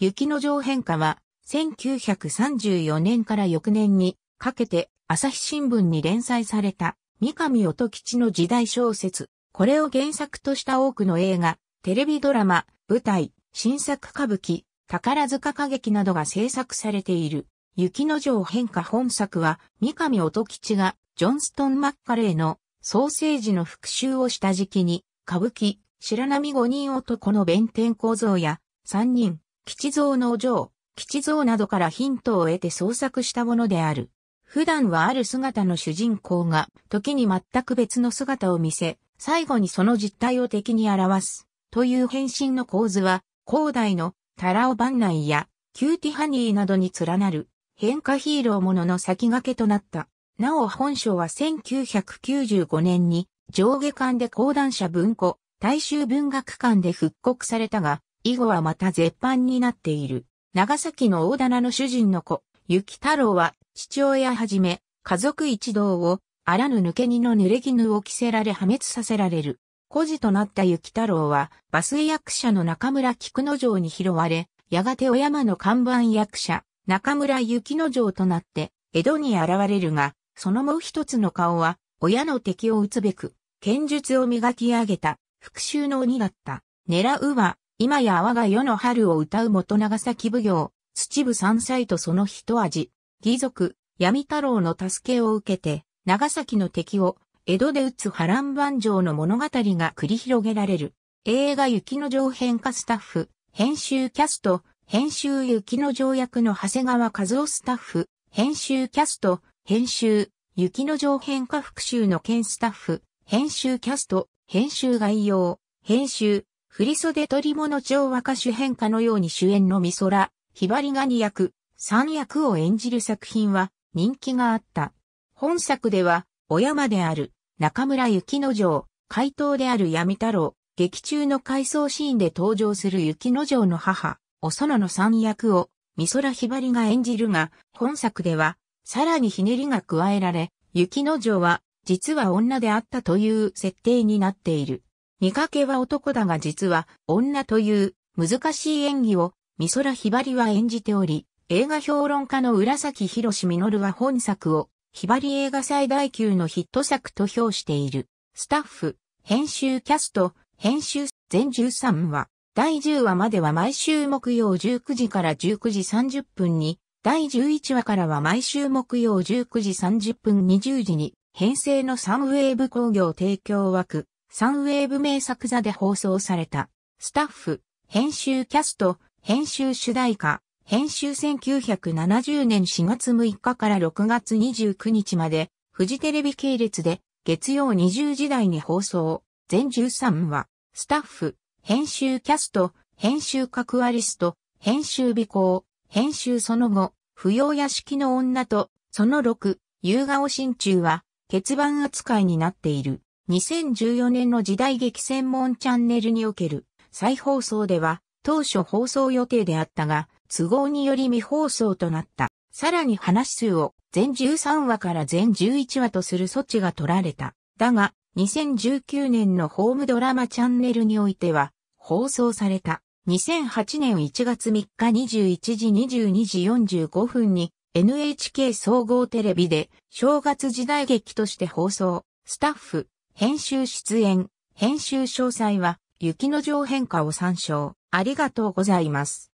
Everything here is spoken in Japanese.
雪の上変化は、1934年から翌年にかけて朝日新聞に連載された三上音吉の時代小説、これを原作とした多くの映画、テレビドラマ、舞台、新作歌舞伎、宝塚歌劇などが制作されている。雪の城変化本作は、三上音吉が、ジョンストン・マッカレーのソーセージの復讐をした時期に、歌舞伎、白波五人男の弁天構造や、三人、吉蔵の場、吉蔵などからヒントを得て創作したものである。普段はある姿の主人公が、時に全く別の姿を見せ、最後にその実態を敵に表す、という変身の構図は、広大のタラオ番内やキューティハニーなどに連なる変化ヒーローものの先駆けとなった。なお本書は1995年に上下館で講談社文庫、大衆文学館で復刻されたが、以後はまた絶版になっている。長崎の大棚の主人の子、雪太郎は、父親はじめ、家族一同を、あらぬ抜け荷の濡れ衣を着せられ破滅させられる。孤児となった雪太郎は、バス役者の中村菊之丞に拾われ、やがて小山の看板役者、中村雪之丞となって、江戸に現れるが、そのもう一つの顔は、親の敵を撃つべく、剣術を磨き上げた、復讐の鬼だった。狙うは、今や我が世の春を歌う元長崎奉行、土部山菜とその一味、義族、闇太郎の助けを受けて、長崎の敵を、江戸で撃つ波乱万丈の物語が繰り広げられる。映画雪の上編化スタッフ、編集キャスト、編集雪の上役の長谷川和夫スタッフ、編集キャスト、編集、雪の上編化復習の兼スタッフ、編集キャスト、編集概要、編集、振袖取物超和歌手変化のように主演の美空、ひばりが2役、三役を演じる作品は人気があった。本作では、小山である、中村雪之丞、怪盗である闇太郎、劇中の回想シーンで登場する雪之丞の母、お園のの三役を、美空ひばりが演じるが、本作では、さらにひねりが加えられ、雪之丞は、実は女であったという設定になっている。見かけは男だが実は女という難しい演技を美空ひばりは演じており、映画評論家の浦崎博史実は本作をひばり映画最大級のヒット作と評している。スタッフ、編集キャスト、編集全13話、第10話までは毎週木曜19時から19時30分に、第11話からは毎週木曜19時30分20時に、編成のサムウェーブ工業提供枠、サンウェーブ名作座で放送された。スタッフ、編集キャスト、編集主題歌、編集1970年4月6日から6月29日まで、フジテレビ系列で月曜20時台に放送。全13話、スタッフ、編集キャスト、編集格アリスト、編集尾行、編集その後、不要屋敷の女と、その6、夕顔心中は、欠番扱いになっている。2014年の時代劇専門チャンネルにおける再放送では当初放送予定であったが都合により未放送となった。さらに話数を全13話から全11話とする措置が取られた。だが2019年のホームドラマチャンネルにおいては放送された。2008年1月3日21時22時45分に NHK 総合テレビで正月時代劇として放送。スタッフ、編集出演、編集詳細は、雪の上変化を参照。ありがとうございます。